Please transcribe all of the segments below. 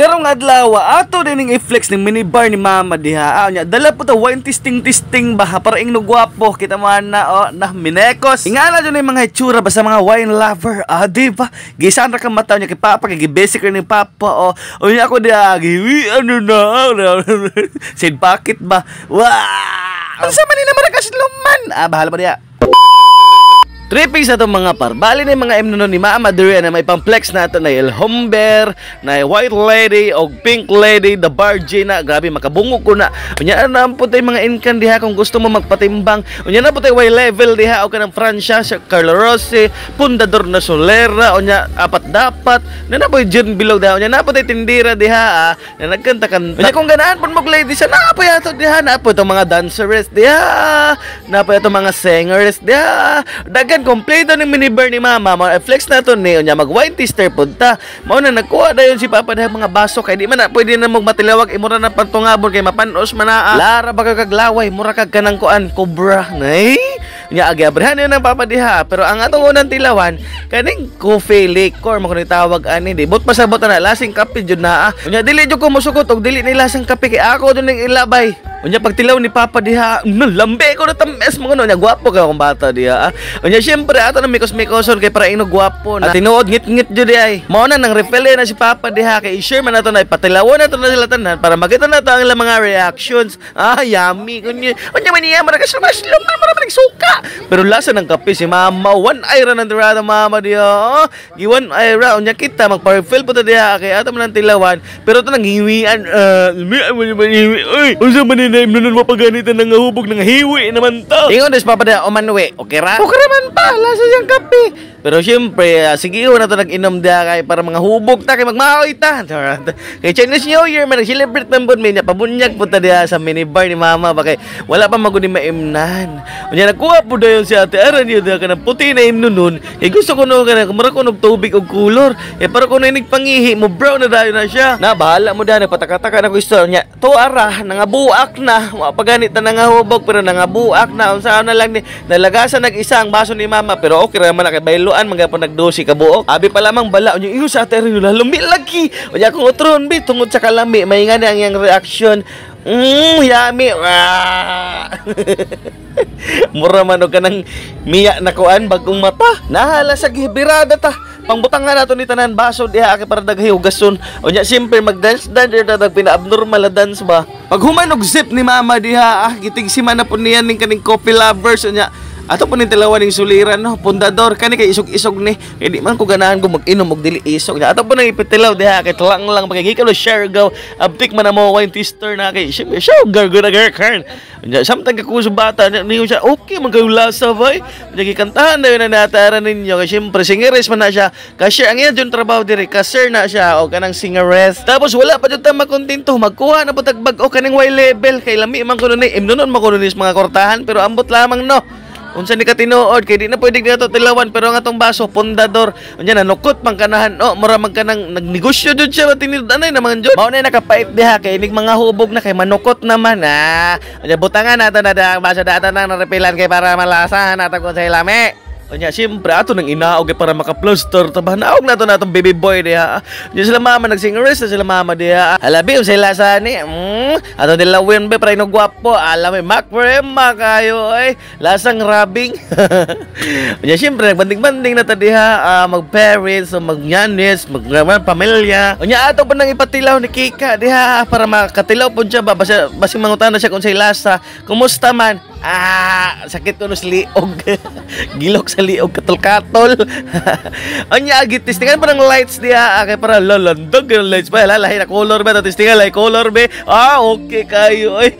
Karong adlaw ato dining i-flex ning bar ni mama diha. Aw nya dala po ta wine testing testing ba para ing nugwapo kita man na oh, nah minekos. Ingala jud ni mga itsura basta mga wine lover. Ah di ba? Gisan ra ka mataw nya kay papa kay basic ni papa oh. O ako di giwi ano na. Ano, ano, ano. Sid bakit ba? Wah! Unsa man ni naman kasi luman? Ah bahala pa diha. Tripping sa itong mga par. Bali na mga M ni Mama Durian na may pamplex na ito na El Humber, na White Lady, o Pink Lady, The Bargina. Grabe, makabungo ko na. Unya ano na po tayo mga inkan diha kung gusto mo magpatimbang. Unya na po tayo way level diha o kanang Francia, Carlo Rossi, Pundador na Solera, unya apat dapat. Na na po yung below diha. Unya na po tayo tindira diha ah, na nagkanta-kanta. Unya kung ganaan po mag lady siya, na po yato diha, na po itong mga dancers diha, na po itong mga singers diha. Dagan Ayan, kompleto ng minibar ni mama. Mga flex na to niyo niya. Mag-wine tester punta. na nagkuha na yun si papa dahil mga baso. kay di man na pwede na magmatilawag. Imura na pantungabon kay mapanos manaa. Ah. Lara baga kaglaway. Mura kag kanang kuan. Cobra. Nay? Nya agi abrahan yun ang papa diha. Pero ang atong unang tilawan, kaning coffee liquor. Makunay tawag ani. Di. Bot pasabot na. Lasing kape jud na. Ah. Nya dili jud ko musukot. Og dili ni lasang kape. kay ako dun ng ilabay. Unya pagtilaw ni Papa diha, nalambe ko na tames mga no, nya gwapo ka kung bata diha. Ah. Unya syempre ato na mikos mikoson kay para ino gwapo na. At tinuod ngit ngit jud ay. Mao na nang repele na si Papa diha kay i-share man nato na ipatilawon nato na sila tanan para makita nato ang ilang mga reactions. Ah, yummy kunya. Unya man iya mara ka smash lang na mara suka. Pero lasa ng kape si Mama, one ira nang tirada mama diha. Oh, giwan ira unya kita magpa-refill pud diha kay ato man tilawan. Pero to nang hiwian, uh, uy, unsa man naim nun mapaganitan ng hubog ng hiwi naman to. Ingon des pa o manwe. Okay ra? Okay man pa, lasa siyang kape. Pero syempre, ah, sige una to nag-inom da kay para mga hubog ta kay magmaoy ta. kay Chinese New Year man celebrate man bud may napabunyag pud ta diha sa minibar ni mama ba kay wala pa magud ni maimnan. Unya nakuha pud dayon si Ate Aran yun da kana puti na imnon nun. Kay gusto ko no kana kumara ko og tubig og kulor. Eh para ko na pangihi mo brown na dayon na siya. Na bahala mo da na, nagpatakataka na ko istorya. To ara nangabuak na mapaganit na nangahubog pero nangabuak na unsa na lang ni nalagasan nag isa ang baso ni mama pero okay ra man kay bayloan mga pa nagdosi ka buok abi pa lamang bala unyo iyo sa atero la lumi lagi unya ko utron bi tungod sa kalami maingani ang yang reaction Mm, yummy. Mura man og kanang miya na kuan bagong mata. Nahala sa gibirada ta pangbutang na nato ni tanan baso diha aki para daghay hugason o nya simple mag dance dance dito dag pinaabnormal na dance ba pag human og zip ni mama diha ah gitig si man na po niyan ning kaning coffee lovers o nya Ato po ning dalawa ning suliran no, pundador kani kay isog-isog ni. Kay man ko ganahan ko mag-inom og dili isog. Ato po nang ipitilaw diha kay tlang lang pagigikaw lo share go. Abtik man amo kay sister na kay syempre sugar gar go na gar Samtang ka kuso bata niyo siya okay man kayo lasa bay. Nagi kantahan na na natara ninyo kay syempre singeres man na siya. Kasi ang iya jud trabaho diri ka sir na siya o kanang singeres. Tapos wala pa jud ta makontento magkuha na putag bag o kaning way level kay lami man kuno ni eh, imnonon makuno mga kortahan pero ambot lamang no. Unsa ni ka tinuod kay di na pwede nato tilawan pero ang atong baso pundador unya na nukot man kanahan oh mura man kanang nagnegosyo jud siya tinid anay naman jud mao na nakapait diha kay inig mga hubog na kay manukot naman ah unya butangan nato na ang baso data nang narepilan kay para malasahan nato ko sa ilame kanya, siyempre, ato nang inaog okay, eh, para maka-plaster. Tabahan naog na to na itong baby boy diha. Diyan sila mama, nagsingeris na sila mama diha. Alabi, bi sila sani. Mm, ato nila win be, para inugwapo. Alam, eh, makprema kayo, ay. Eh. Lasang rabing. Kanya, siyempre, nagbanding-banding na ta diha. Uh, mag-parents, mag-nyanis, mag-pamilya. Kanya, ato pa nang ipatilaw ni Kika diha para makatilaw po siya ba. Basi, basi mangutan na siya kung sa lasa. Kumusta man? Ah, sakit uno sa liog. Gilok sa liog katol-katol. Anya agi testingan pa ng lights diha ah, kay para lolondog ng lights ba lahi na color ba testingan lay color ba. Ah, okay kayo ay.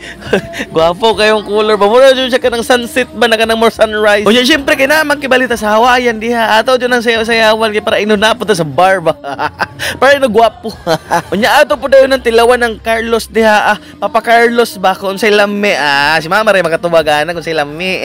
Guwapo kayong color ba. Mura jud siya kanang sunset ba na kanang more sunrise. Unya syempre kay na magkibalita sa Hawaiian diha. Ato jud ang sayaw-sayawan kay para inuna po sa bar ba. para ino guwapo. Unya ato po dayon ng tilawan ng Carlos diha. Ah, Papa Carlos ba kon sa lame ah. Si mama ray makatubag kana kung sila mi.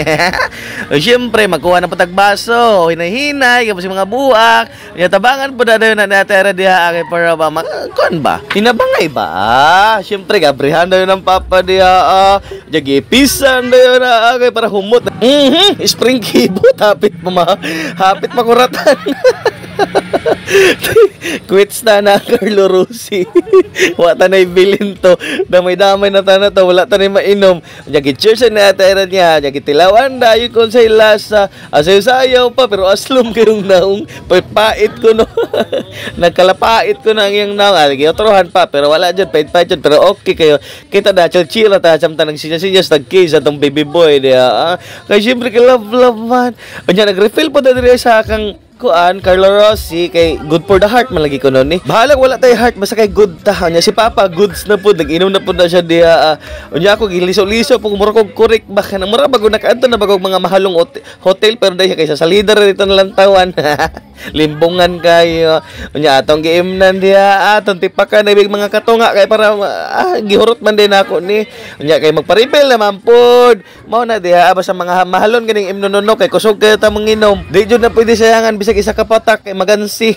o syempre, magkuha ng patagbaso, hinahinay, kapos mga buak. Yung tabangan po na na natera diha aki para ba, mga, kon ba? Hinabangay ba? Ah, syempre, gabrihan na yun ng papa diha. Ah. Jagipisan na yun na ah, aki para humot. Mm-hmm, spring kibot, hapit pa ma, hapit makuratan. Quits na na Carlo Rossi. Wa ta na bilin to. Damay damay na tanan na to. Wala ta na mainom. Jagi cheers na ata niya. Jagi tilawan da yun kon lasa. Asay sayo pa pero aslom kayong naong. Pait ko no. Nagkalapait ko na ang iyang naong. Alagi otrohan pa pero wala jud Pait pait jud pero okay kayo. Kita da chal chila ta. Samta nang sinyas-sinyas nag-kiss atong baby boy. Dia. Ah. Kaya syempre kay love love man. Anya nag-refill pa da diri sa akang kuan Carlo Rossi kay good for the heart malagi lagi ko noon ni. Eh. Bahalag wala tay heart basta kay good ta niya si Papa goods na pud nag-inom na pud na siya diha. Uh, unya ako giliso-liso pug mura kog korek ba kana mura bago nakaadto na bago mga mahalong hotel pero dahil kay sa leader dito na lang tawan. limbungan kayo unya atong giimnan diha atong tipakan ibig mga katunga kay para ah, gihurot man din ako ni unya kay magparipel naman pod mao na diha aba sa mga mahalon ganing imnonono kay kusog kayo ta manginom di jud na pwede sayangan bisag isa ka patak kay magansi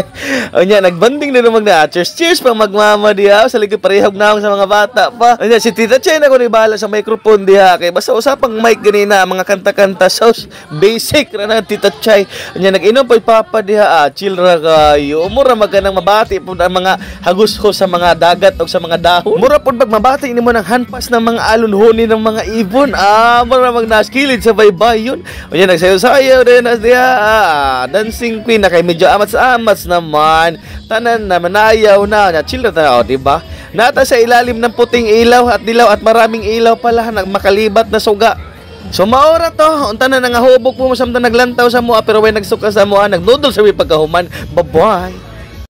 unya nagbanding na mag ah, na cheers cheers pa magmama diha sa ligi parehog na sa mga bata pa unya si Tita Chen ako ni bala sa microphone diha kay basta usapang mic ganina mga kanta-kanta sauce basic ra na Tita Chay unya nag-inom pa papadiha ah, childra ah, kayo mura maganang mabati po ang mga hagushos sa mga dagat o sa mga dahon mura pud pag mabati nimo ng handpas ng mga alunhoni ng mga ibon ah mura magnaskilid naskilid sa baybayon o yan nagsayo-sayo rin as diha ah, dancing queen na kay medyo amats-amats naman tanan na manayaw na na childra tanaw oh, di ba nata sa ilalim ng puting ilaw at dilaw at maraming ilaw pala na makalibat na suga So maora to, unta na nangahubog po mo samtang naglantaw sa mua pero way nagsuka sa mua, nagdudol sa way pagkahuman. Bye-bye.